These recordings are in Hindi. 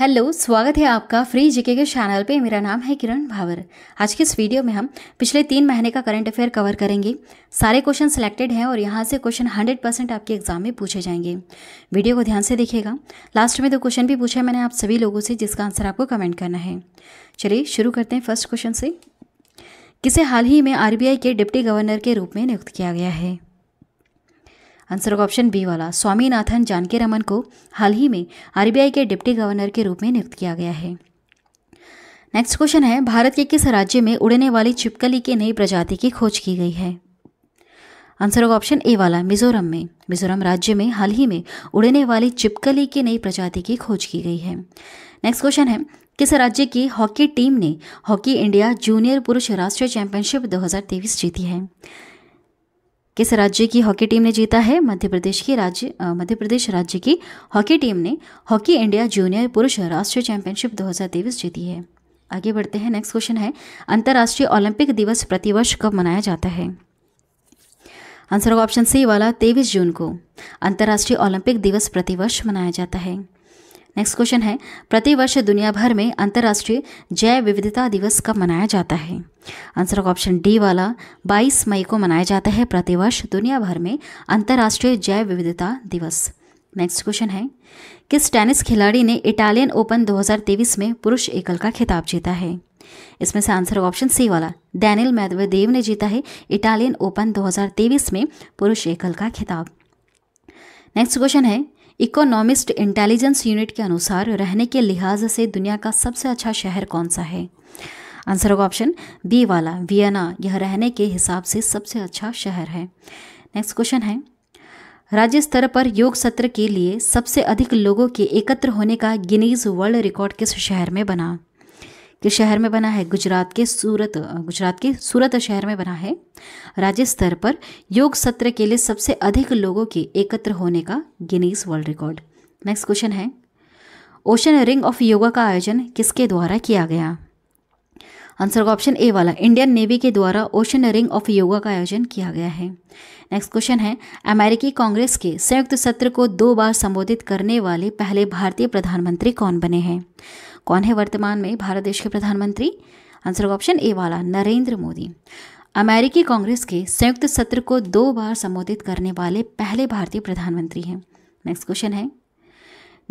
हेलो स्वागत है आपका फ्री जीके के चैनल पे मेरा नाम है किरण भावर आज के इस वीडियो में हम पिछले तीन महीने का करंट अफेयर कवर करेंगे सारे क्वेश्चन सिलेक्टेड हैं और यहाँ से क्वेश्चन 100 परसेंट आपके एग्जाम में पूछे जाएंगे वीडियो को ध्यान से देखिएगा लास्ट में दो क्वेश्चन भी पूछे मैंने आप सभी लोगों से जिसका आंसर आपको कमेंट करना है चलिए शुरू करते हैं फर्स्ट क्वेश्चन से किसे हाल ही में आर के डिप्टी गवर्नर के रूप में नियुक्त किया गया है आंसर होगा ऑप्शन बी वाला स्वामीनाथन जानकी रमन को हाल ही में आरबीआई के डिप्टी गवर्नर के रूप में नियुक्त किया गया है नेक्स्ट क्वेश्चन है भारत के किस राज्य में उड़ने वाली छिपकली की नई प्रजाति की खोज की गई है आंसर होगा ऑप्शन ए वाला मिजोरम में मिजोरम राज्य में हाल ही में उड़ने वाली चिपकली की नई प्रजाति की खोज की गई है नेक्स्ट क्वेश्चन है किस राज्य की हॉकी टीम ने हॉकी इंडिया जूनियर पुरुष राष्ट्रीय चैंपियनशिप 2023 जीती है किस राज्य की हॉकी टीम ने जीता है मध्य प्रदेश की राज्य मध्य प्रदेश राज्य की हॉकी टीम ने हॉकी इंडिया जूनियर पुरुष राष्ट्रीय चैंपियनशिप दो जीती है आगे बढ़ते हैं नेक्स्ट क्वेश्चन है अंतर्राष्ट्रीय ओलंपिक दिवस प्रतिवर्ष कब मनाया जाता है आंसर होगा ऑप्शन सी वाला तेईस जून को अंतर्राष्ट्रीय ओलंपिक दिवस प्रतिवर्ष मनाया जाता है नेक्स्ट क्वेश्चन है प्रतिवर्ष दुनिया भर में अंतर्राष्ट्रीय जैव विविधता दिवस कब मनाया जाता है आंसर होगा ऑप्शन डी वाला 22 मई को मनाया जाता है प्रतिवर्ष दुनिया भर में अंतर्राष्ट्रीय जैव विविधता दिवस नेक्स्ट क्वेश्चन है किस टेनिस खिलाड़ी ने इटालियन ओपन दो में पुरुष एकल का खिताब जीता है इसमें से आंसर ऑप्शन सी वाला डैनियल मैदेव ने जीता है इटालियन ओपन 2023 में पुरुष एकल का खिताब नेक्स्ट क्वेश्चन है इकोनॉमिस्ट इंटेलिजेंस यूनिट के अनुसार रहने के लिहाज से दुनिया का सबसे अच्छा शहर कौन सा है आंसर होगा ऑप्शन बी वाला वियना यह रहने के हिसाब से सबसे अच्छा शहर है नेक्स्ट क्वेश्चन है राज्य स्तर पर योग सत्र के लिए सबसे अधिक लोगों के एकत्र होने का गिनीज वर्ल्ड रिकॉर्ड किस शहर में बना के शहर में बना है गुजरात के सूरत गुजरात के सूरत शहर में बना है राज्य स्तर पर योग सत्र के लिए सबसे अधिक लोगों के एकत्र होने का Guinness world record next question है ओशन रिंग ऑफ योगा का आयोजन किसके द्वारा किया गया आंसर का ऑप्शन ए वाला इंडियन नेवी के द्वारा ओशन रिंग ऑफ योगा का आयोजन किया गया है नेक्स्ट क्वेश्चन है अमेरिकी कांग्रेस के संयुक्त सत्र को दो बार संबोधित करने वाले पहले भारतीय प्रधानमंत्री कौन बने हैं कौन है वर्तमान में भारत देश के प्रधानमंत्री आंसर ऑप्शन ए वाला नरेंद्र मोदी अमेरिकी कांग्रेस के संयुक्त सत्र को दो बार संबोधित करने वाले पहले भारतीय प्रधानमंत्री हैं नेक्स्ट क्वेश्चन है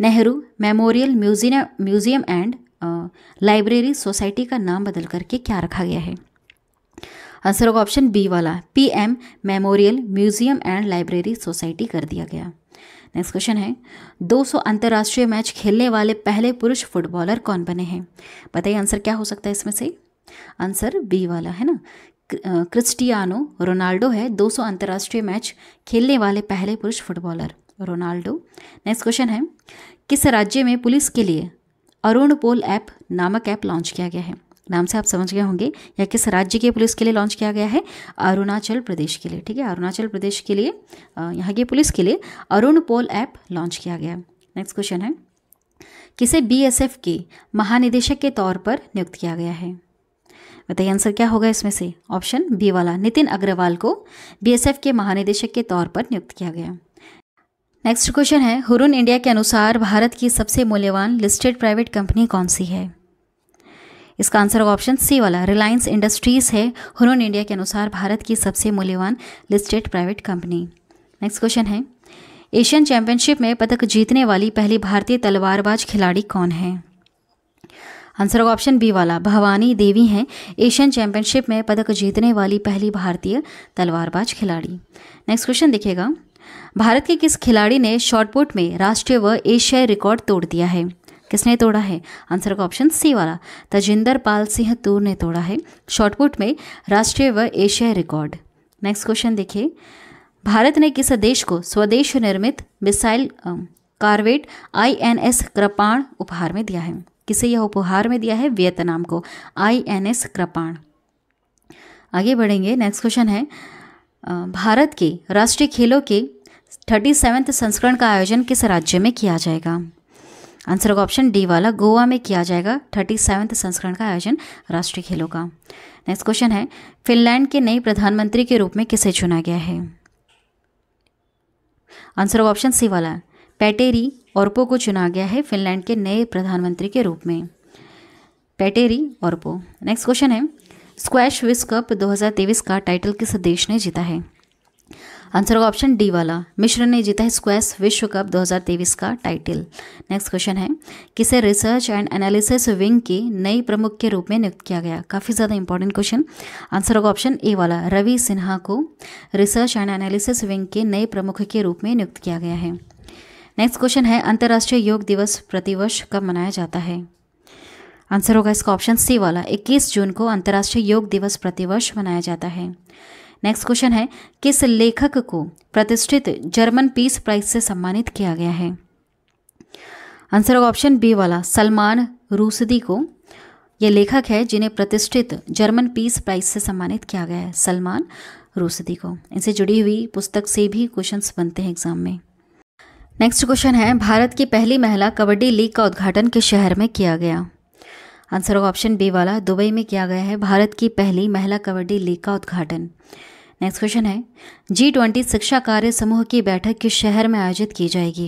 Nehru memorial museum museum and library society का नाम बदल करके क्या रखा गया है आंसर होगा ऑप्शन बी वाला PM memorial museum and library society कर दिया गया नेक्स्ट क्वेश्चन है 200 अंतर्राष्ट्रीय मैच खेलने वाले पहले पुरुष फुटबॉलर कौन बने हैं बताइए आंसर क्या हो सकता है इसमें से आंसर बी वाला है ना क्रिस्टियानो रोनाल्डो है 200 अंतर्राष्ट्रीय मैच खेलने वाले पहले पुरुष फुटबॉलर रोनाल्डो नेक्स्ट क्वेश्चन है किस राज्य में पुलिस के लिए अरुण पोल ऐप नामक ऐप लॉन्च किया गया है नाम से आप समझ गए होंगे या किस राज्य के पुलिस के लिए लॉन्च किया गया है अरुणाचल प्रदेश के लिए ठीक है अरुणाचल प्रदेश के लिए यहाँ के पुलिस के लिए अरुण पोल ऐप लॉन्च किया गया नेक्स्ट क्वेश्चन है किसे बीएसएफ के महानिदेशक के तौर पर नियुक्त किया गया है बताइए आंसर क्या होगा इसमें से ऑप्शन बी वाला नितिन अग्रवाल को बीएसएफ के महानिदेशक के तौर पर नियुक्त किया गया नेक्स्ट क्वेश्चन है हुरुन इंडिया के अनुसार भारत की सबसे मूल्यवान लिस्टेड प्राइवेट कंपनी कौन सी है इसका आंसर होगा ऑप्शन सी वाला रिलायंस इंडस्ट्रीज़ है हुनन इंडिया के अनुसार भारत की सबसे मूल्यवान listed private company next question है एशियन चैंपियनशिप में पदक जीतने वाली पहली भारतीय तलवारबाज खिलाड़ी कौन है आंसर होगा ऑप्शन बी वाला भवानी देवी हैं एशियन चैंपियनशिप में पदक जीतने वाली पहली भारतीय तलवारबाज खिलाड़ी नेक्स्ट क्वेश्चन देखिएगा भारत के किस खिलाड़ी ने शॉर्टपुट में राष्ट्रीय व एशियाई रिकॉर्ड तोड़ दिया है किसने तोड़ा है आंसर का ऑप्शन सी वाला तजिंदर पाल सिंह तूर ने तोड़ा है शॉर्टपुट में राष्ट्रीय व एशियाई रिकॉर्ड नेक्स्ट क्वेश्चन देखिए भारत ने किस देश को स्वदेश निर्मित मिसाइल एन आईएनएस कृपाण उपहार में दिया है किसे यह उपहार में दिया है वियतनाम को आईएनएस कृपाण आगे बढ़ेंगे नेक्स्ट क्वेश्चन है भारत के राष्ट्रीय खेलों के थर्टी सेवेंथ संस्करण का आयोजन किस राज्य में किया जाएगा आंसर होगा ऑप्शन डी वाला गोवा में किया जाएगा थर्टी सेवेंथ संस्करण का आयोजन राष्ट्रीय खेलों का नेक्स्ट क्वेश्चन है फिनलैंड के नए प्रधानमंत्री के रूप में किसे चुना गया है आंसर होगा ऑप्शन सी वाला पैटेरी ऑर्पो को चुना गया है फिनलैंड के नए प्रधानमंत्री के रूप में पैटेरी ऑर्पो नेक्स्ट क्वेश्चन है स्क्वैश विश्व कप 2023 का टाइटल किस देश ने जीता है आंसर होगा ऑप्शन डी वाला मिश्र ने जीता है स्क्वेस विश्व कप 2023 का टाइटल नेक्स्ट क्वेश्चन है किसे रिसर्च एंड एनालिसिस विंग की नई प्रमुख के रूप में नियुक्त किया गया काफ़ी ज़्यादा इंपॉर्टेंट क्वेश्चन आंसर होगा ऑप्शन ए वाला रवि सिन्हा को रिसर्च एंड एनालिसिस विंग के नए प्रमुख के रूप में नियुक्त किया गया है नेक्स्ट क्वेश्चन है अंतर्राष्ट्रीय योग दिवस प्रतिवर्ष कब मनाया जाता है आंसर होगा इसका ऑप्शन सी वाला 21 जून को अंतर्राष्ट्रीय योग दिवस प्रतिवर्ष मनाया जाता है नेक्स्ट क्वेश्चन है किस लेखक को प्रतिष्ठित जर्मन पीस प्राइज से सम्मानित किया गया है आंसर होगा ऑप्शन बी वाला सलमान रूसदी को यह लेखक है जिन्हें प्रतिष्ठित जर्मन पीस प्राइज से सम्मानित किया गया है सलमान रूसदी को इनसे जुड़ी हुई पुस्तक से भी क्वेश्चंस बनते हैं एग्जाम में नेक्स्ट क्वेश्चन है भारत की पहली महिला कबड्डी लीग का उद्घाटन किस शहर में किया गया आंसर होगा ऑप्शन बी वाला दुबई में किया गया है भारत की पहली महिला कबड्डी लीग का उद्घाटन नेक्स्ट क्वेश्चन है जी ट्वेंटी शिक्षा कार्य समूह की बैठक किस शहर में आयोजित की जाएगी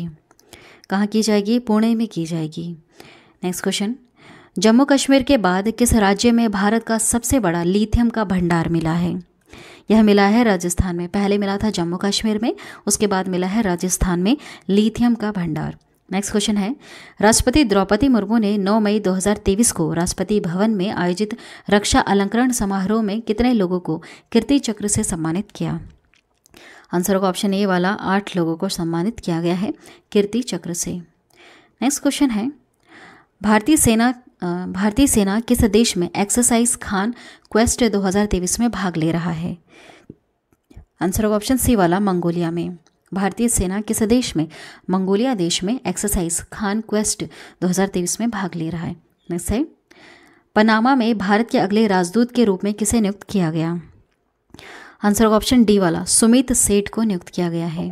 कहाँ की जाएगी पुणे में की जाएगी नेक्स्ट क्वेश्चन जम्मू कश्मीर के बाद किस राज्य में भारत का सबसे बड़ा लिथियम का भंडार मिला है यह मिला है राजस्थान में पहले मिला था जम्मू कश्मीर में उसके बाद मिला है राजस्थान में लिथियम का भंडार नेक्स्ट क्वेश्चन है राष्ट्रपति द्रौपदी मुर्मू ने 9 मई 2023 को राष्ट्रपति भवन में आयोजित रक्षा अलंकरण समारोह में कितने लोगों को कीर्ति चक्र से सम्मानित किया आंसर का ऑप्शन ए वाला आठ लोगों को सम्मानित किया गया है कीर्ति चक्र से नेक्स्ट क्वेश्चन है भारतीय सेना भारतीय सेना किस देश में एक्सरसाइज खान क्वेस्ट 2023 में भाग ले रहा है आंसर का ऑप्शन सी वाला मंगोलिया में भारतीय सेना के सदेश में मंगोलिया देश में एक्सरसाइज खान क्वेस्ट 2023 में भाग ले रहा है नेक्स्ट है पनामा में भारत के अगले राजदूत के रूप में किसे नियुक्त किया गया आंसर ऑप्शन डी वाला सुमित सेठ को नियुक्त किया गया है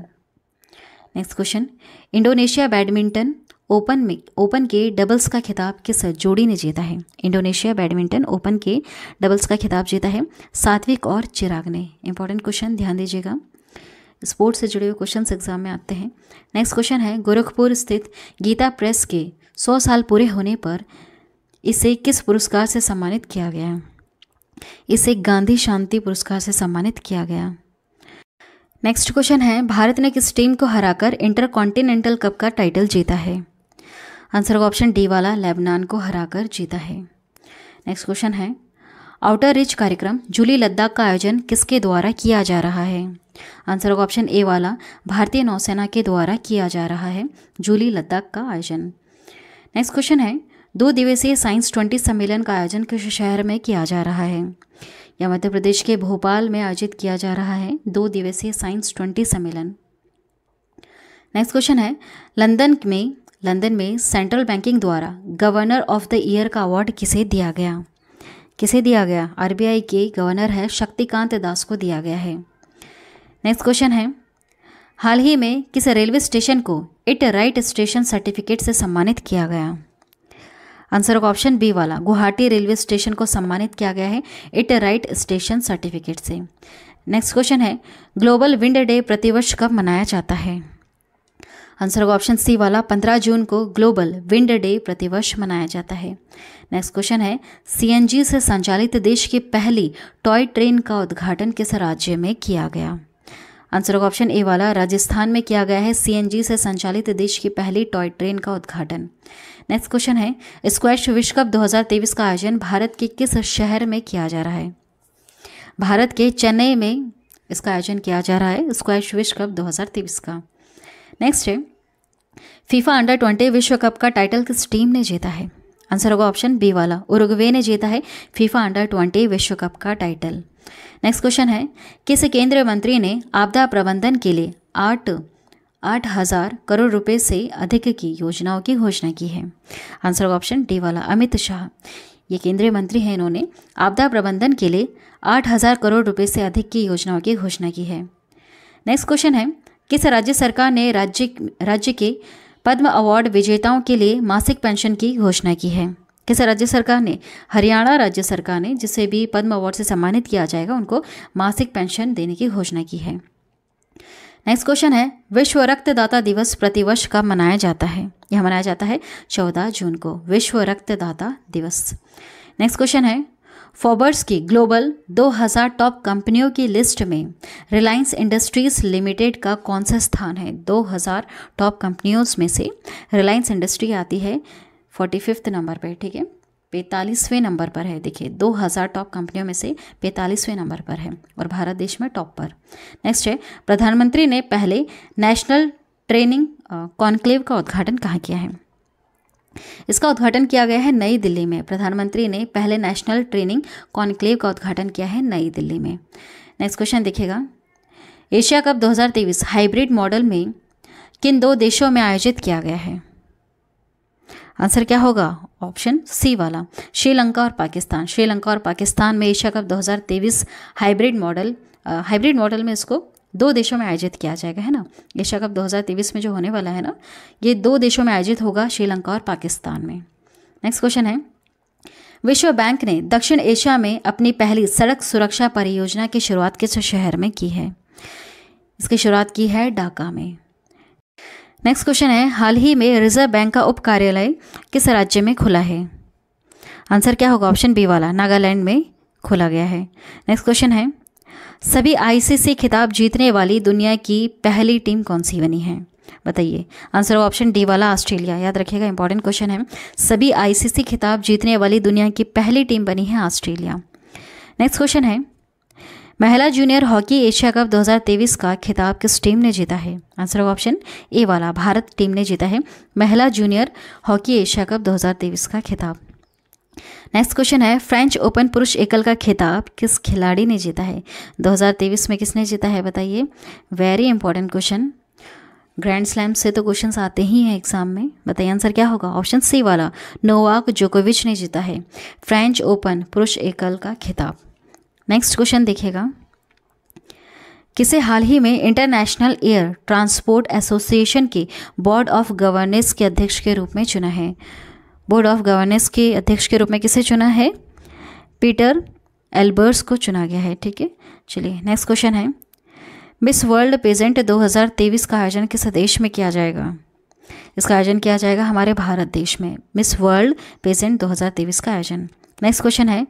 next question Indonesia badminton open में ओपन के डबल्स का खिताब किस जोड़ी ने जीता है इंडोनेशिया बैडमिंटन ओपन के डबल्स का खिताब जीता है सात्विक और चिराग ने इंपॉर्टेंट क्वेश्चन ध्यान दीजिएगा स्पोर्ट्स से जुड़े हुए क्वेश्चन एग्जाम में आते हैं नेक्स्ट क्वेश्चन है गोरखपुर स्थित गीता प्रेस के 100 साल पूरे होने पर इसे किस पुरस्कार से सम्मानित किया गया इसे गांधी शांति पुरस्कार से सम्मानित किया गया नेक्स्ट क्वेश्चन है भारत ने किस टीम को हराकर इंटर कॉन्टिनेंटल कप का टाइटल जीता है आंसर का ऑप्शन डी वाला लेबनान को हराकर जीता है नेक्स्ट क्वेश्चन है आउटर रिच कार्यक्रम जूली लद्दाख का आयोजन किसके द्वारा किया जा रहा है आंसर होगा ऑप्शन ए वाला भारतीय नौसेना के द्वारा किया जा रहा है जूली लद्दाख का आयोजन नेक्स्ट क्वेश्चन है दो दिवसीय साइंस ट्वेंटी सम्मेलन का आयोजन किस शहर में किया जा रहा है यह मध्य प्रदेश के भोपाल में आयोजित किया जा रहा है दो दिवसीय साइंस ट्वेंटी सम्मेलन नेक्स्ट क्वेश्चन है लंदन में लंदन में सेंट्रल बैंकिंग द्वारा गवर्नर ऑफ द ईयर का अवार्ड किसे दिया गया किसे दिया गया आरबीआई के गवर्नर है शक्तिकांत दास को दिया गया है नेक्स्ट क्वेश्चन है हाल ही में किस रेलवे स्टेशन को इट राइट स्टेशन सर्टिफिकेट से सम्मानित किया गया आंसर होगा ऑप्शन बी वाला गुवाहाटी रेलवे स्टेशन को सम्मानित किया गया है इट राइट स्टेशन सर्टिफिकेट से नेक्स्ट क्वेश्चन है ग्लोबल विंड डे प्रतिवर्ष कब मनाया जाता है आंसर होगा ऑप्शन सी वाला 15 जून को ग्लोबल विंड डे प्रतिवर्ष मनाया जाता है नेक्स्ट क्वेश्चन है सीएनजी से संचालित देश की पहली टॉय ट्रेन का उद्घाटन किस राज्य में किया गया आंसर होगा ऑप्शन ए वाला राजस्थान में किया गया है सीएनजी से संचालित देश की पहली टॉय ट्रेन का उद्घाटन नेक्स्ट क्वेश्चन है स्क्वैश विश्व कप 2023 का आयोजन भारत के किस शहर में किया जा रहा है भारत के चेन्नई में इसका आयोजन किया जा रहा है स्क्वैश विश्व कप 2023 का नेक्स्ट है फीफा अंडर ट्वेंटी विश्व कप का टाइटल किस टीम ने जीता है आंसर होगा ऑप्शन बी वाला उरुग्वे ने जीता है फीफा अंडर ट्वेंटी विश्व कप का टाइटल नेक्स्ट क्वेश्चन है किस केंद्रीय मंत्री ने आपदा प्रबंधन के लिए आठ आठ हजार करोड़ रुपए से अधिक की योजनाओं की घोषणा की है आंसर होगा ऑप्शन डी वाला अमित शाह ये केंद्रीय मंत्री हैं इन्होंने आपदा प्रबंधन के लिए आठ हजार करोड़ रुपए से अधिक की योजनाओं की घोषणा की है नेक्स्ट क्वेश्चन है किस राज्य सरकार ने राज्य राज्य के पद्म अवार्ड विजेताओं के लिए मासिक पेंशन की घोषणा की है कैसे राज्य सरकार ने हरियाणा राज्य सरकार ने जिसे भी पद्म अवार्ड से सम्मानित किया जाएगा उनको मासिक पेंशन देने की घोषणा की है नेक्स्ट क्वेश्चन है विश्व रक्तदाता दिवस प्रतिवर्ष कब मनाया जाता है यह मनाया जाता है 14 जून को विश्व रक्तदाता दिवस नेक्स्ट क्वेश्चन है फॉर्बर्स की ग्लोबल 2000 टॉप कंपनियों की लिस्ट में रिलायंस इंडस्ट्रीज लिमिटेड का कौन सा स्थान है 2000 टॉप कंपनियों में से रिलायंस इंडस्ट्री आती है फोर्टी फिफ्थ नंबर पर ठीक है पैंतालीसवें नंबर पर है देखिए 2000 टॉप कंपनियों में से पैंतालीसवें नंबर पर है और भारत देश में टॉप पर नेक्स्ट है प्रधानमंत्री ने पहले नेशनल ट्रेनिंग कॉन्क्लेव का उद्घाटन कहाँ किया है इसका उद्घाटन किया गया है नई दिल्ली में प्रधानमंत्री ने पहले नेशनल ट्रेनिंग कॉन्क्लेव का उद्घाटन किया है नई दिल्ली में नेक्स्ट क्वेश्चन देखिएगा एशिया कप 2023 हाइब्रिड मॉडल में किन दो देशों में आयोजित किया गया है आंसर क्या होगा ऑप्शन सी वाला श्रीलंका और पाकिस्तान श्रीलंका और पाकिस्तान में Asia cup 2023 hybrid model hybrid model में इसको दो देशों में आयोजित किया जाएगा है ना एशिया कप 2023 में जो होने वाला है ना ये दो देशों में आयोजित होगा श्रीलंका और पाकिस्तान में नेक्स्ट क्वेश्चन है विश्व बैंक ने दक्षिण एशिया में अपनी पहली सड़क सुरक्षा परियोजना की शुरुआत किस शहर में की है इसकी शुरुआत की है ढाका में नेक्स्ट क्वेश्चन है हाल ही में रिजर्व बैंक का उप कार्यालय किस राज्य में खुला है आंसर क्या होगा ऑप्शन बी वाला नागालैंड में खोला गया है नेक्स्ट क्वेश्चन है सभी आईसीसी खिताब जीतने वाली दुनिया की पहली टीम कौन सी बनी है बताइए आंसर ऑप्शन डी वाला ऑस्ट्रेलिया याद रखिएगा इंपॉर्टेंट क्वेश्चन है सभी आईसीसी खिताब जीतने वाली दुनिया की पहली टीम बनी है ऑस्ट्रेलिया नेक्स्ट क्वेश्चन है महिला जूनियर हॉकी एशिया कप 2023 का खिताब किस टीम ने जीता है आंसर होगा ऑप्शन ए वाला भारत टीम ने जीता है महिला जूनियर हॉकी एशिया कप 2023 का खिताब नेक्स्ट क्वेश्चन है फ्रेंच ओपन पुरुष एकल का खिताब किस खिलाड़ी ने जीता है 2023 में किसने जीता है बताइए very important question grand slam से तो क्वेश्चंस आते ही हैं एग्जाम में बताइए आंसर क्या होगा ऑप्शन सी वाला नोवाक जोकोविच ने जीता है फ्रेंच ओपन पुरुष एकल का खिताब नेक्स्ट क्वेश्चन देखिएगा किसे हाल ही में इंटरनेशनल एयर ट्रांसपोर्ट एसोसिएशन के बोर्ड ऑफ गवर्नेंस के अध्यक्ष के रूप में चुना है बोर्ड ऑफ गवर्नेंस के अध्यक्ष के रूप में किसे चुना है पीटर एल्बर्ट्स को चुना गया है ठीक है चलिए नेक्स्ट क्वेश्चन है मिस वर्ल्ड पेजेंट 2023 का आयोजन किस देश में किया जाएगा इसका आयोजन किया जाएगा हमारे भारत देश में मिस वर्ल्ड पेजेंट 2023 का आयोजन नेक्स्ट क्वेश्चन है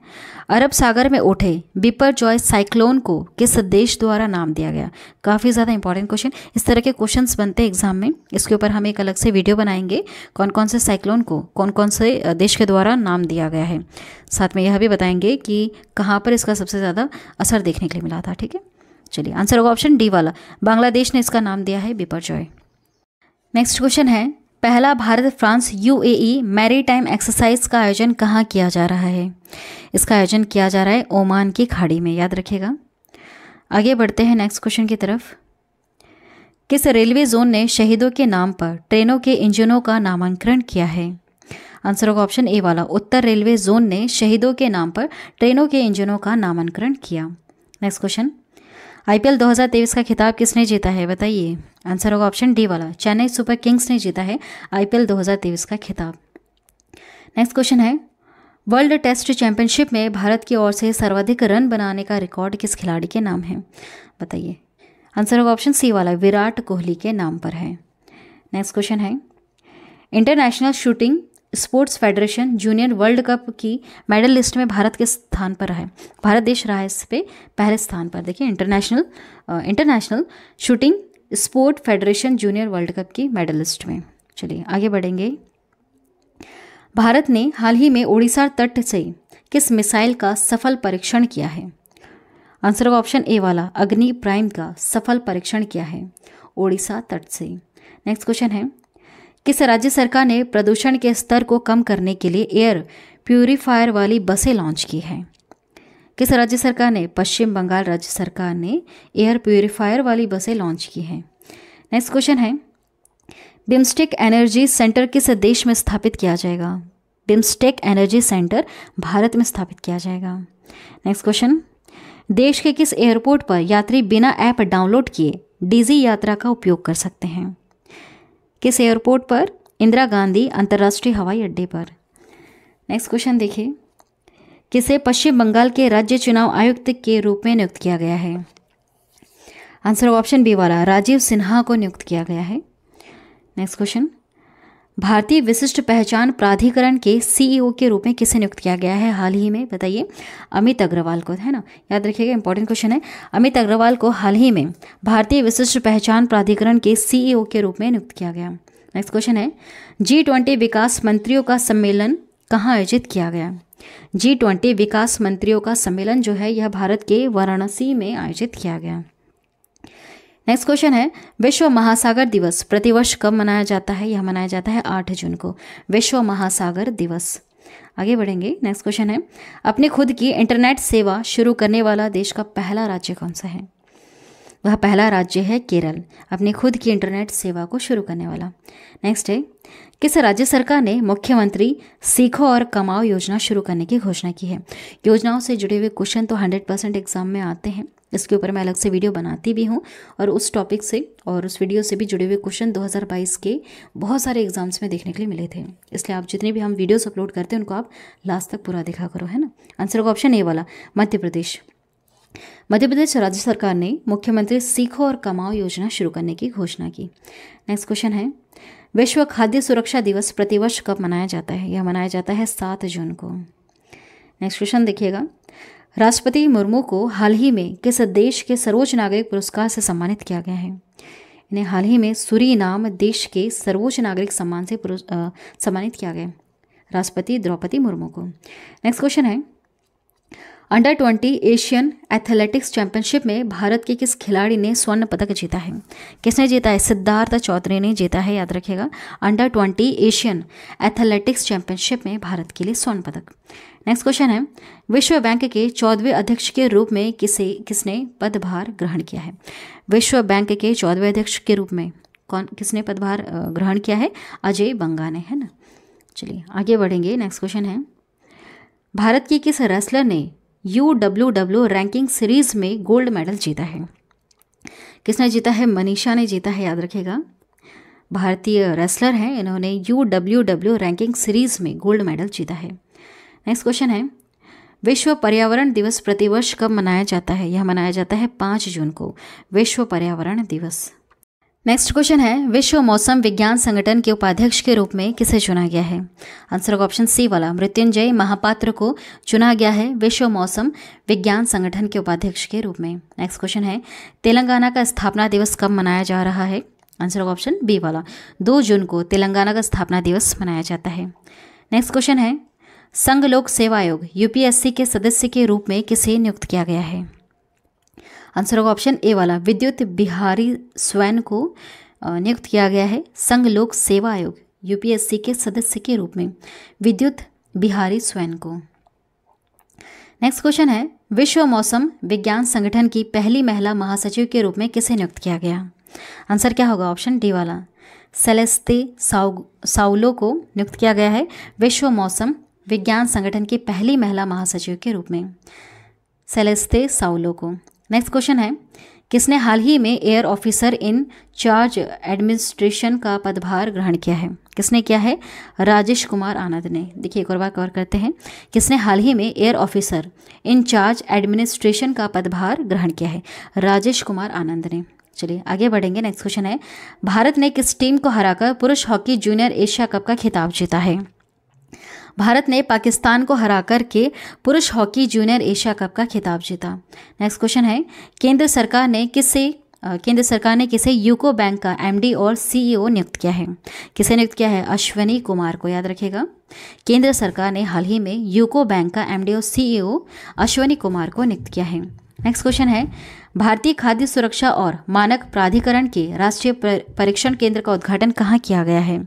अरब सागर में उठे बिपर जॉय साइक्लोन को किस देश द्वारा नाम दिया गया काफ़ी ज़्यादा इंपॉर्टेंट क्वेश्चन इस तरह के क्वेश्चन बनते हैं एग्जाम में इसके ऊपर हम एक अलग से वीडियो बनाएंगे कौन कौन से साइक्लोन को कौन कौन से देश के द्वारा नाम दिया गया है साथ में यह भी बताएंगे कि कहाँ पर इसका सबसे ज़्यादा असर देखने के लिए मिला था ठीक है चलिए आंसर होगा ऑप्शन डी वाला बांग्लादेश ने इसका नाम दिया है बिपर जॉय नेक्स्ट क्वेश्चन है पहला Bharat France UAE maritime exercise का आयोजन कहाँ किया जा रहा है इसका आयोजन किया जा रहा है ओमान की खाड़ी में याद रखिएगा आगे बढ़ते हैं नेक्स्ट क्वेश्चन की तरफ किस रेलवे जोन ने शहीदों के नाम पर ट्रेनों के इंजनों का नामांकन किया है आंसर होगा ऑप्शन ए वाला उत्तर रेलवे जोन ने शहीदों के नाम पर ट्रेनों के इंजनों का नामांकन किया नेक्स्ट क्वेश्चन आईपीएल 2023 का खिताब किसने जीता है बताइए आंसर होगा ऑप्शन डी वाला चेन्नई सुपर किंग्स ने जीता है आईपीएल 2023 का खिताब नेक्स्ट क्वेश्चन है वर्ल्ड टेस्ट चैंपियनशिप में भारत की ओर से सर्वाधिक रन बनाने का रिकॉर्ड किस खिलाड़ी के नाम है बताइए आंसर होगा ऑप्शन सी वाला विराट कोहली के नाम पर है नेक्स्ट क्वेश्चन है international shooting sports federation junior world cup की मेडल लिस्ट में भारत के स्थान पर रहा है भारत देश रहा है इस पर पहले स्थान पर देखिए international international shooting sport federation junior world cup की मेडल लिस्ट में चलिए आगे बढ़ेंगे भारत ने हाल ही में ओडिशा तट से किस मिसाइल का सफल परीक्षण किया है आंसर होगा ऑप्शन ए वाला अग्नि प्राइम का सफल परीक्षण किया है ओडिशा तट से नेक्स्ट क्वेश्चन है किस राज्य सरकार ने प्रदूषण के स्तर को कम करने के लिए एयर प्यूरीफायर वाली बसें लॉन्च की हैं किस राज्य सरकार ने पश्चिम बंगाल राज्य सरकार ने एयर प्यूरीफायर वाली बसें लॉन्च की हैं नेक्स्ट क्वेश्चन है बिम्स्टेक एनर्जी सेंटर किस देश में स्थापित किया जाएगा बिम्स्टेक एनर्जी सेंटर भारत में स्थापित किया जाएगा नेक्स्ट क्वेश्चन देश के किस एयरपोर्ट पर यात्री बिना ऐप डाउनलोड किए डीजी यात्रा का उपयोग कर सकते हैं किस एयरपोर्ट पर इंदिरा गांधी अंतर्राष्ट्रीय हवाई अड्डे पर नेक्स्ट क्वेश्चन देखिए किसे पश्चिम बंगाल के राज्य चुनाव आयुक्त के रूप में नियुक्त किया गया है आंसर ऑप्शन बी वाला राजीव सिन्हा को नियुक्त किया गया है नेक्स्ट क्वेश्चन भारतीय विशिष्ट पहचान प्राधिकरण के सीईओ e के रूप में किसे नियुक्त किया गया है हाल ही में बताइए अमित अग्रवाल को है ना याद रखिएगा इंपॉर्टेंट क्वेश्चन है अमित अग्रवाल को हाल ही में भारतीय विशिष्ट पहचान प्राधिकरण के सीईओ e के रूप में नियुक्त किया गया नेक्स्ट क्वेश्चन है जी ट्वेंटी विकास मंत्रियों का सम्मेलन कहाँ आयोजित किया गया जी ट्वेंटी विकास मंत्रियों का सम्मेलन जो है यह भारत के वाराणसी में आयोजित किया गया नेक्स्ट क्वेश्चन है विश्व महासागर दिवस प्रतिवर्ष कब मनाया जाता है यह मनाया जाता है आठ जून को विश्व महासागर दिवस आगे बढ़ेंगे नेक्स्ट क्वेश्चन है अपने खुद की इंटरनेट सेवा शुरू करने वाला देश का पहला राज्य कौन सा है वह पहला राज्य है केरल अपने खुद की इंटरनेट सेवा को शुरू करने वाला नेक्स्ट है किस राज्य सरकार ने मुख्यमंत्री सीखो और कमाओ योजना शुरू करने की घोषणा की है योजनाओं से जुड़े हुए क्वेश्चन तो 100 परसेंट एग्जाम में आते हैं इसके ऊपर मैं अलग से वीडियो बनाती भी हूँ और उस टॉपिक से और उस वीडियो से भी जुड़े हुए क्वेश्चन 2022 के बहुत सारे एग्जाम्स में देखने के लिए मिले थे इसलिए आप जितने भी हम वीडियोस अपलोड करते हैं उनको आप लास्ट तक पूरा देखा करो है ना आंसर का ऑप्शन ए वाला मध्य प्रदेश मध्य प्रदेश राज्य सरकार ने मुख्यमंत्री सीखो और कमाओ योजना शुरू करने की घोषणा की नेक्स्ट क्वेश्चन है विश्व खाद्य सुरक्षा दिवस प्रतिवर्ष कब मनाया जाता है यह मनाया जाता है सात जून को नेक्स्ट क्वेश्चन देखिएगा राष्ट्रपति मुर्मू को हाल ही में किस देश के सर्वोच्च नागरिक पुरस्कार से सम्मानित किया गया है इन्हें हाल ही में सूरी नाम देश के सर्वोच्च नागरिक सम्मान से सम्मानित किया गया राष्ट्रपति द्रौपदी मुर्मू को नेक्स्ट क्वेश्चन है under twenty Asian athletics championship में भारत के किस खिलाड़ी ने स्वर्ण पदक जीता है किसने जीता है सिद्धार्थ चौधरी ने जीता है याद रखिएगा under twenty Asian athletics championship में भारत के लिए स्वर्ण पदक नेक्स्ट क्वेश्चन है विश्व बैंक के चौदहवें अध्यक्ष के रूप में किसे किसने पदभार ग्रहण किया है विश्व बैंक के चौदहवें अध्यक्ष के रूप में कौन किसने पदभार ग्रहण किया है अजय बंगा ने है ना चलिए आगे बढ़ेंगे नेक्स्ट क्वेश्चन है भारत की किस रेसलर ने U W W ranking series में गोल्ड मेडल जीता है किसने जीता है मनीषा ने जीता है याद रखेगा भारतीय रेसलर हैं इन्होंने U W W ranking series में गोल्ड मेडल जीता है नेक्स्ट क्वेश्चन है विश्व पर्यावरण दिवस प्रतिवर्ष कब मनाया जाता है यह मनाया जाता है पाँच जून को विश्व पर्यावरण दिवस नेक्स्ट क्वेश्चन है विश्व मौसम विज्ञान संगठन के उपाध्यक्ष के रूप में किसे चुना गया है आंसर होगा ऑप्शन सी वाला मृत्युंजय महापात्र को चुना गया है विश्व मौसम विज्ञान संगठन के उपाध्यक्ष के रूप में नेक्स्ट क्वेश्चन है तेलंगाना का स्थापना दिवस कब मनाया जा रहा है आंसर होगा ऑप्शन बी वाला दो जून को तेलंगाना का स्थापना दिवस मनाया जाता है नेक्स्ट क्वेश्चन है संघ लोक सेवा आयोग यूपीएससी के सदस्य के रूप में किसे नियुक्त किया गया है आंसर होगा ऑप्शन ए वाला विद्युत बिहारी स्वैन को नियुक्त किया गया है संघ लोक सेवा आयोग यूपीएससी के सदस्य के रूप में विद्युत बिहारी स्वैन को नेक्स्ट क्वेश्चन है विश्व मौसम विज्ञान संगठन की पहली महिला महासचिव के रूप में किसे नियुक्त किया गया आंसर क्या होगा ऑप्शन डी वाला सेलेस्ते साउ साउलो को नियुक्त किया गया है विश्व मौसम विज्ञान संगठन की पहली महिला महासचिव के रूप में सेलेस्ते साउलो को नेक्स्ट क्वेश्चन है किसने हाल ही में air officer in charge administration का पदभार ग्रहण किया है किसने किया है राजेश कुमार आनंद ने देखिए एक और बार कवर करते हैं किसने हाल ही में air officer in charge administration का पदभार ग्रहण किया है राजेश कुमार आनंद ने चलिए आगे बढ़ेंगे नेक्स्ट क्वेश्चन है भारत ने किस टीम को हराकर पुरुष हॉकी जूनियर एशिया कप का खिताब जीता है भारत ने पाकिस्तान को हरा करके पुरुष हॉकी जूनियर एशिया कप का खिताब जीता नेक्स्ट क्वेश्चन है केंद्र सरकार ने किसे केंद्र सरकार ने किसे यूको बैंक का एमडी और सीईओ e नियुक्त किया है किसे नियुक्त किया है अश्वनी कुमार को याद रखेगा केंद्र सरकार ने हाल ही में यूको बैंक का एमडी और सीईओ e अश्वनी कुमार को नियुक्त किया है नेक्स्ट क्वेश्चन है भारतीय खाद्य सुरक्षा और मानक प्राधिकरण के राष्ट्रीय परीक्षण केंद्र का उद्घाटन कहाँ किया गया है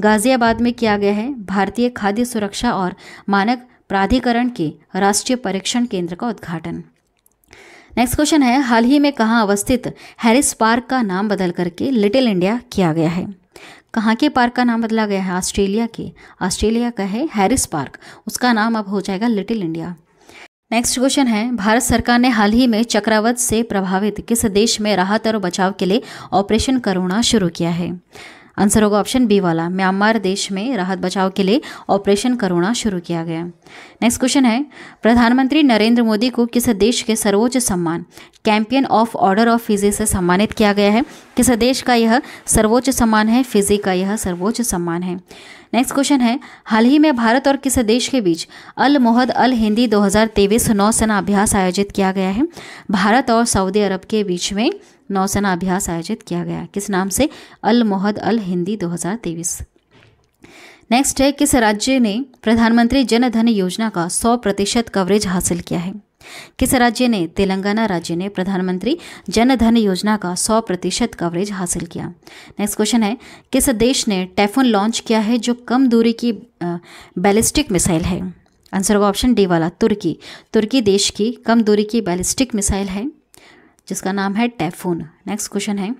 गाजियाबाद में किया गया है भारतीय खाद्य सुरक्षा और मानक प्राधिकरण के राष्ट्रीय परीक्षण केंद्र का उद्घाटन नेक्स्ट क्वेश्चन है हाल ही में कहाँ अवस्थित हैरिस पार्क का नाम बदल करके लिटिल इंडिया किया गया है कहाँ के पार्क का नाम बदला गया है ऑस्ट्रेलिया के ऑस्ट्रेलिया का है हैरिस पार्क उसका नाम अब हो जाएगा लिटिल इंडिया नेक्स्ट क्वेश्चन है भारत सरकार ने हाल ही में चक्रवात से प्रभावित किस देश में राहत और बचाव के लिए ऑपरेशन करुणा शुरू किया है आंसर होगा ऑप्शन बी वाला म्यांमार देश में राहत बचाव के लिए ऑपरेशन करोना शुरू किया गया नेक्स्ट क्वेश्चन है प्रधानमंत्री नरेंद्र मोदी को किस देश के सर्वोच्च सम्मान companion of order of Fiji से सम्मानित किया गया है किस देश का यह सर्वोच्च सम्मान है फिजी का यह सर्वोच्च सम्मान है नेक्स्ट क्वेश्चन है हाल ही में भारत और किस देश के बीच अल मोहद अल हिंदी 2023 नौसेना अभ्यास आयोजित किया गया है भारत और सऊदी अरब के बीच में नौसेना अभ्यास आयोजित किया गया किस नाम से अल मोहद अल हिंदी 2023 नेक्स्ट है किस राज्य ने प्रधानमंत्री जन धन योजना का 100 प्रतिशत कवरेज हासिल किया है किस राज्य ने तेलंगाना राज्य ने प्रधानमंत्री जन धन योजना का 100 प्रतिशत कवरेज हासिल किया नेक्स्ट क्वेश्चन है किस देश ने टैफोन लॉन्च किया है जो कम दूरी की बैलिस्टिक मिसाइल है आंसर होगा ऑप्शन डी वाला तुर्की तुर्की देश की कम दूरी की बैलिस्टिक मिसाइल है जिसका नाम है टैफून नेक्स्ट क्वेश्चन है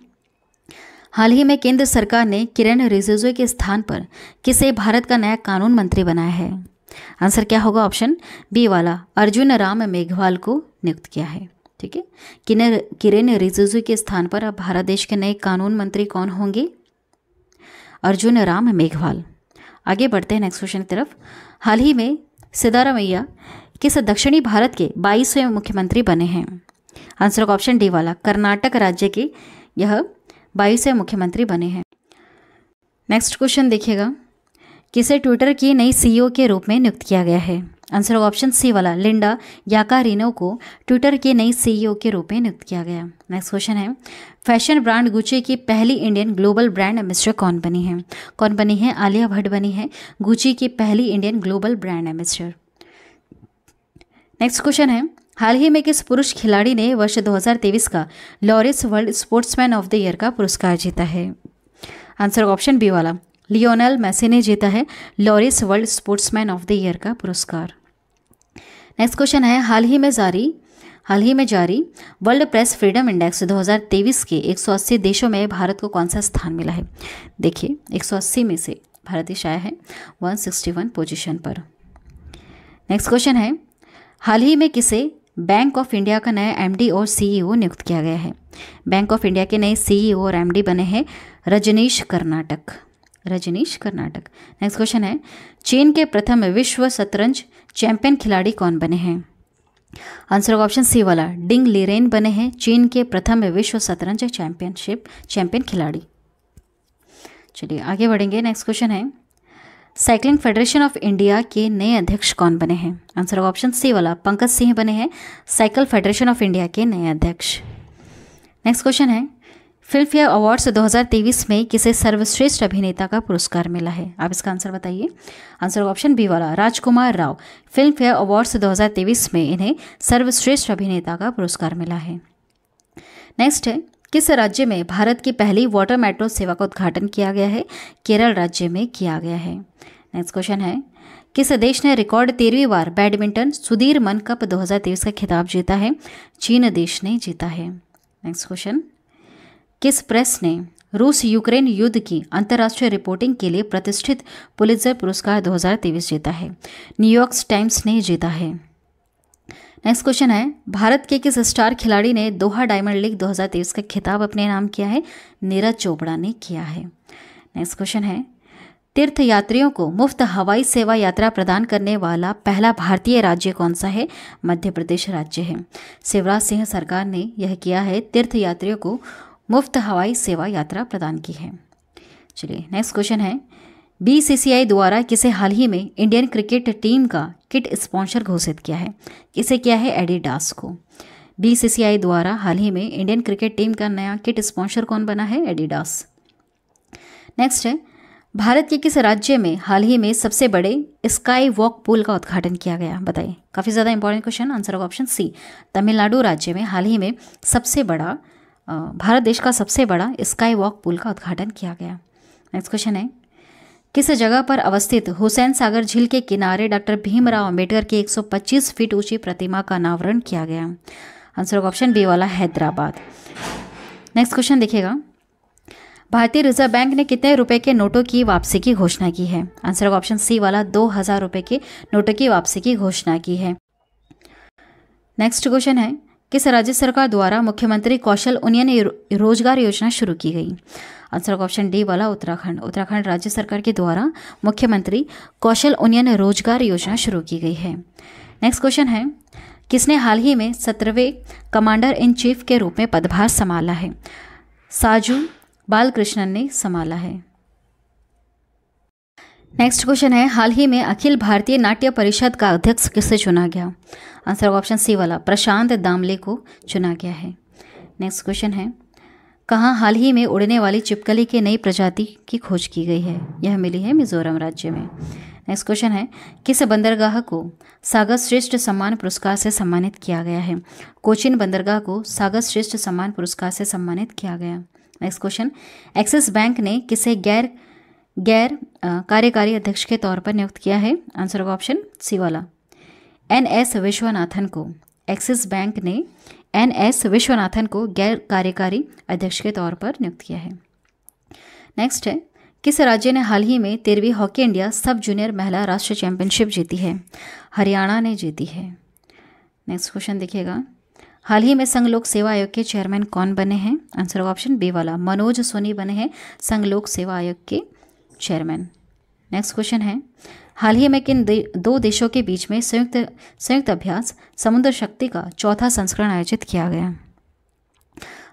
हाल ही में केंद्र सरकार ने किरण रिजिजू के स्थान पर किसे भारत का नया कानून मंत्री बनाया है आंसर क्या होगा ऑप्शन बी वाला अर्जुन राम मेघवाल को नियुक्त किया है ठीक है किनर किरेन रिजिजू के स्थान पर अब भारत देश के नए कानून मंत्री कौन होंगे अर्जुन राम मेघवाल आगे बढ़ते हैं नेक्स्ट क्वेश्चन की तरफ हाल ही में सिद्धारामैया किस दक्षिणी भारत के बाईसवें मुख्यमंत्री बने हैं आंसर होगा ऑप्शन डी वाला कर्नाटक राज्य की यह बाईसवें मुख्यमंत्री बने हैं नेक्स्ट क्वेश्चन देखिएगा किसे ट्विटर की नई सीईओ के रूप में नियुक्त किया गया है आंसर होगा ऑप्शन सी वाला लिंडा याकारिनो को ट्विटर की नई सीईओ के रूप में नियुक्त किया गया नेक्स्ट क्वेश्चन है फैशन ब्रांड गुची की पहली इंडियन ग्लोबल ब्रांड एम्बेसडर कौन बनी है कौन बनी है आलिया भट्ट बनी है गुची की पहली Indian global brand ambassador next question है हाल ही में किस पुरुष खिलाड़ी ने वर्ष 2023 का Laureus world sportsman of the year का पुरस्कार जीता है आंसर ऑप्शन बी वाला लियोनल मैसी ने जीता है Laureus world sportsman of the year का पुरस्कार नेक्स्ट क्वेश्चन है हाल ही में जारी हाल ही में जारी वर्ल्ड प्रेस फ्रीडम इंडेक्स 2023 के 180 देशों में भारत को कौन सा स्थान मिला है देखिए 180 में से भारत देश आया है 161 पोजीशन पर नेक्स्ट क्वेश्चन है हाल ही में किसे बैंक ऑफ इंडिया का नया एमडी और सीईओ e नियुक्त किया गया है बैंक ऑफ इंडिया के नए सीईओ e और एमडी बने हैं रजनीश कर्नाटक रजनीश कर्नाटक नेक्स्ट क्वेश्चन है चीन के प्रथम विश्व शतरंज चैंपियन खिलाड़ी कौन बने हैं आंसर होगा ऑप्शन सी वाला डिंग लिरेन बने हैं चीन के प्रथम विश्व शतरंज चैंपियनशिप चैंपियन खिलाड़ी चलिए आगे बढ़ेंगे नेक्स्ट क्वेश्चन है साइकिलिंग फेडरेशन ऑफ इंडिया के नए अध्यक्ष कौन बने हैं आंसर होगा ऑप्शन सी वाला पंकज सिंह बने हैं साइकिल फेडरेशन ऑफ इंडिया के नए अध्यक्ष नेक्स्ट क्वेश्चन है फिल्म फेयर अवार्ड्स दो में किसे सर्वश्रेष्ठ अभिनेता का पुरस्कार मिला है आप इसका आंसर बताइए आंसर ऑप्शन बी वाला Rajkummar Rao filmfare awards दो में इन्हें सर्वश्रेष्ठ अभिनेता का पुरस्कार मिला है नेक्स्ट है किस राज्य में भारत की पहली वाटर मेट्रो सेवा का उद्घाटन किया गया है केरल राज्य में किया गया है नेक्स्ट क्वेश्चन है किस देश ने रिकॉर्ड तेरहवीं बार बैडमिंटन सुधीर मन कप दो का खिताब जीता है चीन देश ने जीता है नेक्स्ट क्वेश्चन किस प्रेस ने रूस यूक्रेन युद्ध की अंतर्राष्ट्रीय रिपोर्टिंग के लिए प्रतिष्ठित पुलिसजर पुरस्कार 2023 जीता है न्यूयॉर्क टाइम्स ने जीता है नेक्स्ट क्वेश्चन है भारत के किस स्टार खिलाड़ी ने दोहा डायमंड लीग 2023 का खिताब अपने नाम किया है नीरज चोपड़ा ने किया है नेक्स्ट क्वेश्चन है तीर्थ यात्रियों को मुफ्त हवाई सेवा यात्रा प्रदान करने वाला पहला भारतीय राज्य कौन सा है मध्य प्रदेश राज्य है शिवराज सिंह सरकार ने यह किया है तीर्थ यात्रियों को मुफ्त हवाई सेवा यात्रा प्रदान की है चलिए नेक्स्ट क्वेश्चन है बीसीसीआई द्वारा किसे हाल ही में इंडियन क्रिकेट टीम का किट स्पॉन्सर घोषित किया है इसे किया है एडिडास को बीसीसीआई द्वारा हाल ही में इंडियन क्रिकेट टीम का नया किट स्पॉन्सर कौन बना है एडिडास नेक्स्ट है भारत के किस राज्य में हाल ही में सबसे बड़े स्काई वॉक पुल का उद्घाटन किया गया बताइए काफ़ी ज़्यादा इंपॉर्टेंट क्वेश्चन आंसर होगा ऑप्शन सी तमिलनाडु राज्य में हाल ही में सबसे बड़ा भारत देश का सबसे बड़ा स्काई वॉक पुल का उद्घाटन किया गया नेक्स्ट क्वेश्चन है किस जगह पर अवस्थित हुसैन सागर झील के किनारे डॉक्टर भीमराव अंबेडकर की 125 फीट ऊंची प्रतिमा का अनावरण किया गया आंसर ऑप्शन बी वाला हैदराबाद नेक्स्ट क्वेश्चन देखिएगा भारतीय रिजर्व बैंक ने कितने रुपए के नोटों की वापसी की घोषणा की है आंसर ऑप्शन सी वाला दो हज़ार रुपये के नोटों की वापसी की घोषणा की है नेक्स्ट क्वेश्चन है किस राज्य सरकार द्वारा मुख्यमंत्री कौशल उन्नयन रोजगार योजना शुरू की गई आंसर होगा ऑप्शन डी वाला उत्तराखंड उत्तराखंड राज्य सरकार के द्वारा मुख्यमंत्री कौशल उन्नयन रोजगार योजना शुरू की गई है नेक्स्ट क्वेश्चन है किसने हाल ही में सत्रहवें कमांडर इन चीफ के रूप में पदभार संभाला है साजू बालकृष्णन ने संभाला है नेक्स्ट क्वेश्चन है हाल ही में अखिल भारतीय नाट्य परिषद का अध्यक्ष किसे चुना गया आंसर ऑप्शन सी वाला प्रशांत दामले को चुना गया है नेक्स्ट क्वेश्चन है कहाँ हाल ही में उड़ने वाली चिपकली की नई प्रजाति की खोज की गई है यह मिली है मिजोरम राज्य में नेक्स्ट क्वेश्चन है किस बंदरगाह को सागर श्रेष्ठ सम्मान पुरस्कार से सम्मानित किया गया है कोचिन बंदरगाह को सागर श्रेष्ठ सम्मान पुरस्कार से सम्मानित किया गया नेक्स्ट क्वेश्चन एक्सिस बैंक ने किसे गैर गैर कार्यकारी अध्यक्ष के तौर पर नियुक्त किया है आंसर होगा ऑप्शन सी वाला एन एस विश्वनाथन को एक्सिस बैंक ने एन एस विश्वनाथन को गैर कार्यकारी अध्यक्ष के तौर पर नियुक्त किया है नेक्स्ट है किस राज्य ने हाल ही में तेरहवीं हॉकी इंडिया सब जूनियर महिला राष्ट्रीय चैंपियनशिप जीती है हरियाणा ने जीती है नेक्स्ट क्वेश्चन देखिएगा हाल ही में संघ लोक सेवा आयोग के चेयरमैन कौन बने हैं आंसर होगा ऑप्शन बी वाला मनोज सोनी बने हैं संघ लोक सेवा आयोग के चेयरमैन नेक्स्ट क्वेश्चन है हाल ही में किन दो देशों के बीच में संयुक्त संयुक्त अभ्यास समुद्र शक्ति का चौथा संस्करण आयोजित किया गया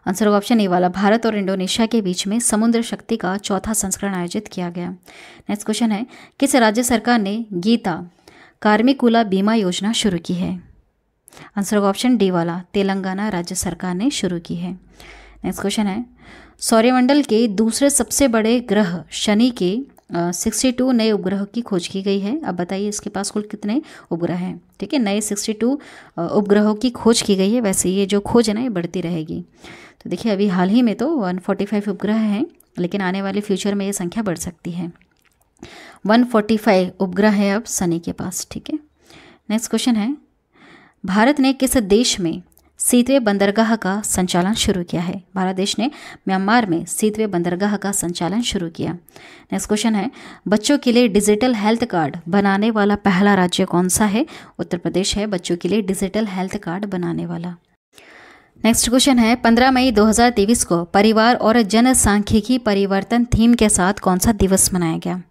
आंसर होगा ऑप्शन ए वाला भारत और इंडोनेशिया के बीच में समुद्र शक्ति का चौथा संस्करण आयोजित किया गया नेक्स्ट क्वेश्चन है किस राज्य सरकार ने गीता कार्मिकुला बीमा योजना शुरू की है आंसर होगा ऑप्शन डी वाला तेलंगाना राज्य सरकार ने शुरू की है नेक्स्ट क्वेश्चन है सौर्यमंडल के दूसरे सबसे बड़े ग्रह शनि के सिक्सटी टू नए उपग्रह की खोज की गई है अब बताइए इसके पास कुल कितने उपग्रह हैं ठीक है नए सिक्सटी टू उपग्रहों की खोज की गई है वैसे ये जो खोज है ना ये बढ़ती रहेगी तो देखिए अभी हाल ही में तो वन फोर्टी फाइव उपग्रह हैं लेकिन आने वाले फ्यूचर में ये संख्या बढ़ सकती है वन फोर्टी फाइव उपग्रह है अब सनी के पास ठीक है नेक्स्ट क्वेश्चन है भारत ने किस देश में सीतवे बंदरगाह का संचालन शुरू किया है भारत देश ने म्यांमार में सीतवे बंदरगाह का संचालन शुरू किया नेक्स्ट क्वेश्चन है बच्चों के लिए डिजिटल हेल्थ कार्ड बनाने वाला पहला राज्य कौन सा है उत्तर प्रदेश है बच्चों के लिए डिजिटल हेल्थ कार्ड बनाने वाला नेक्स्ट क्वेश्चन है 15 मई 2023 को परिवार और जनसांख्यिकी परिवर्तन थीम के साथ कौन सा दिवस मनाया गया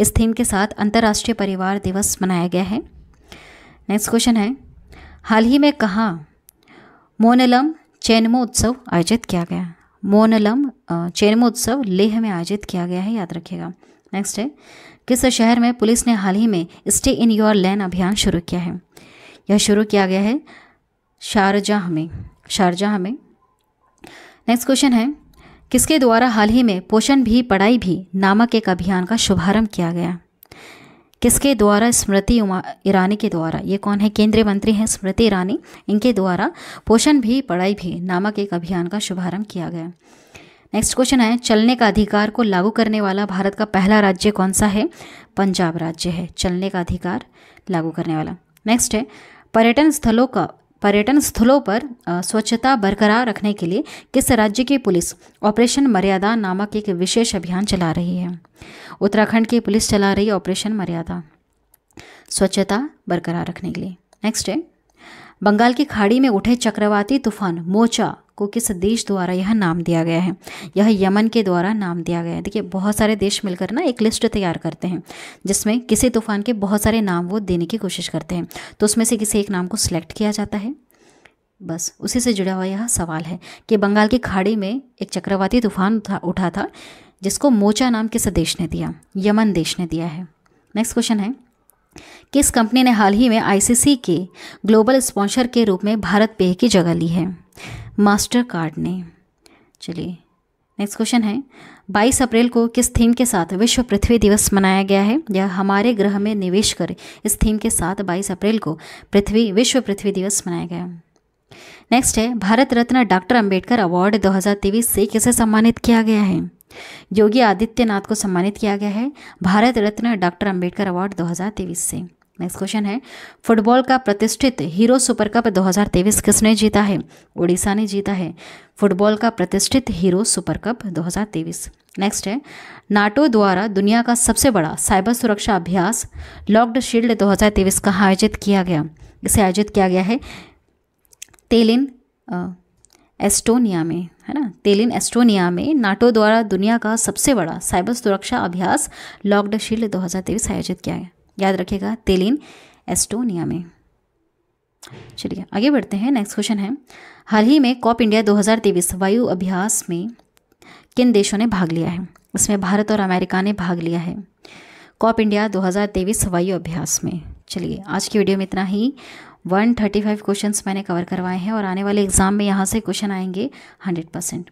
इस थीम के साथ अंतर्राष्ट्रीय परिवार दिवस मनाया गया है नेक्स्ट क्वेश्चन है हाल ही में कहाँ मोनलम चैनमो उत्सव आयोजित किया गया मोनलम चैनमोत्सव लेह में आयोजित किया गया है याद रखिएगा नेक्स्ट है किस शहर में पुलिस ने हाल ही में स्टे इन योर लैन अभियान शुरू किया है यह शुरू किया गया है शारजाह में शारजाह में नेक्स्ट क्वेश्चन है किसके द्वारा हाल ही में पोषण भी पढ़ाई भी नामक एक अभियान का शुभारंभ किया गया किसके द्वारा स्मृति ईरानी के द्वारा ये कौन है केंद्रीय मंत्री हैं स्मृति ईरानी इनके द्वारा पोषण भी पढ़ाई भी नामक एक अभियान का शुभारंभ किया गया नेक्स्ट क्वेश्चन है चलने का अधिकार को लागू करने वाला भारत का पहला राज्य कौन सा है पंजाब राज्य है चलने का अधिकार लागू करने वाला नेक्स्ट है पर्यटन स्थलों का पर्यटन स्थलों पर स्वच्छता बरकरार रखने के लिए किस राज्य की पुलिस ऑपरेशन मर्यादा नामक एक विशेष अभियान चला रही है उत्तराखंड की पुलिस चला रही है ऑपरेशन मर्यादा स्वच्छता बरकरार रखने के लिए नेक्स्ट है बंगाल की खाड़ी में उठे चक्रवाती तूफान मोचा को किस देश द्वारा यह नाम दिया गया है यह यमन के द्वारा नाम दिया गया है देखिए बहुत सारे देश मिलकर ना एक लिस्ट तैयार करते हैं जिसमें किसी तूफान के बहुत सारे नाम वो देने की कोशिश करते हैं तो उसमें से किसी एक नाम को सिलेक्ट किया जाता है बस उसी से जुड़ा हुआ यह सवाल है कि बंगाल की खाड़ी में एक चक्रवाती तूफान उठा था जिसको मोचा नाम किस देश ने दिया यमन देश ने दिया है नेक्स्ट क्वेश्चन है किस कंपनी ने हाल ही में आईसीसी के ग्लोबल स्पॉन्सर के रूप में भारत पे की जगह ली है मास्टर कार्ड ने चलिए नेक्स्ट क्वेश्चन है 22 अप्रैल को किस थीम के साथ विश्व पृथ्वी दिवस मनाया गया है या हमारे ग्रह में निवेश करें इस थीम के साथ 22 अप्रैल को पृथ्वी विश्व पृथ्वी दिवस मनाया गया नेक्स्ट है भारत रत्न डॉक्टर अंबेडकर अवार्ड दो से किसे सम्मानित किया गया है योगी आदित्यनाथ को सम्मानित किया गया है भारत रत्न डॉक्टर अंबेडकर अवार्ड दो से नेक्स्ट क्वेश्चन है फुटबॉल का प्रतिष्ठित हीरो सुपर कप 2023 किसने जीता है उड़ीसा ने जीता है फुटबॉल का प्रतिष्ठित हीरो सुपर कप 2023 नेक्स्ट है नाटो द्वारा दुनिया का सबसे बड़ा साइबर सुरक्षा अभ्यास लॉक्ड शील्ड 2023 का आयोजित किया गया इसे आयोजित किया गया है तेलिन एस्टोनिया में है ना तेलिन एस्टोनिया में नाटो द्वारा दुनिया का सबसे बड़ा साइबर सुरक्षा अभ्यास लॉक्ड शील्ड 2023 आयोजित किया गया याद रखिएगा तेलिन एस्टोनिया में चलिए आगे बढ़ते हैं नेक्स्ट क्वेश्चन है हाल ही में कॉप इंडिया 2023 वायु अभ्यास में किन देशों ने भाग लिया है इसमें भारत और अमेरिका ने भाग लिया है कॉप इंडिया 2023 वायु अभ्यास में चलिए आज की वीडियो में इतना ही 135 क्वेश्चंस मैंने कवर करवाए हैं और आने वाले एग्ज़ाम में यहाँ से क्वेश्चन आएंगे 100 परसेंट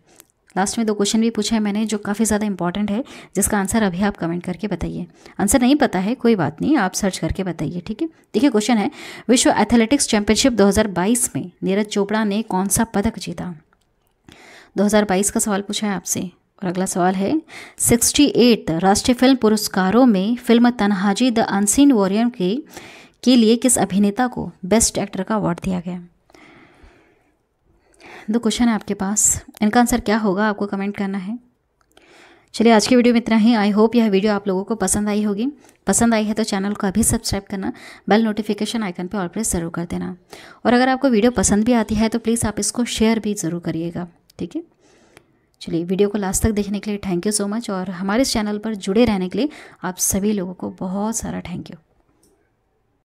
लास्ट में दो क्वेश्चन भी पूछा है मैंने जो काफ़ी ज़्यादा इंपॉर्टेंट है जिसका आंसर अभी आप कमेंट करके बताइए आंसर नहीं पता है कोई बात नहीं आप सर्च करके बताइए ठीक है देखिए क्वेश्चन है विश्व एथलेटिक्स चैंपियनशिप 2022 में नीरज चोपड़ा ने कौन सा पदक जीता 2022 का सवाल पूछा है आपसे और अगला सवाल है सिक्सटी एट राष्ट्रीय फिल्म पुरस्कारों में film Tanhaji the unseen warrior के, के लिए किस अभिनेता को बेस्ट एक्टर का अवार्ड दिया गया दो क्वेश्चन है आपके पास इनका आंसर क्या होगा आपको कमेंट करना है चलिए आज की वीडियो में इतना ही आई होप यह वीडियो आप लोगों को पसंद आई होगी पसंद आई है तो चैनल को अभी सब्सक्राइब करना बेल नोटिफिकेशन आइकन पर ऑल प्रेस ज़रूर कर देना और अगर आपको वीडियो पसंद भी आती है तो प्लीज़ आप इसको शेयर भी ज़रूर करिएगा ठीक है चलिए वीडियो को लास्ट तक देखने के लिए थैंक यू सो मच और हमारे इस चैनल पर जुड़े रहने के लिए आप सभी लोगों को बहुत सारा थैंक यू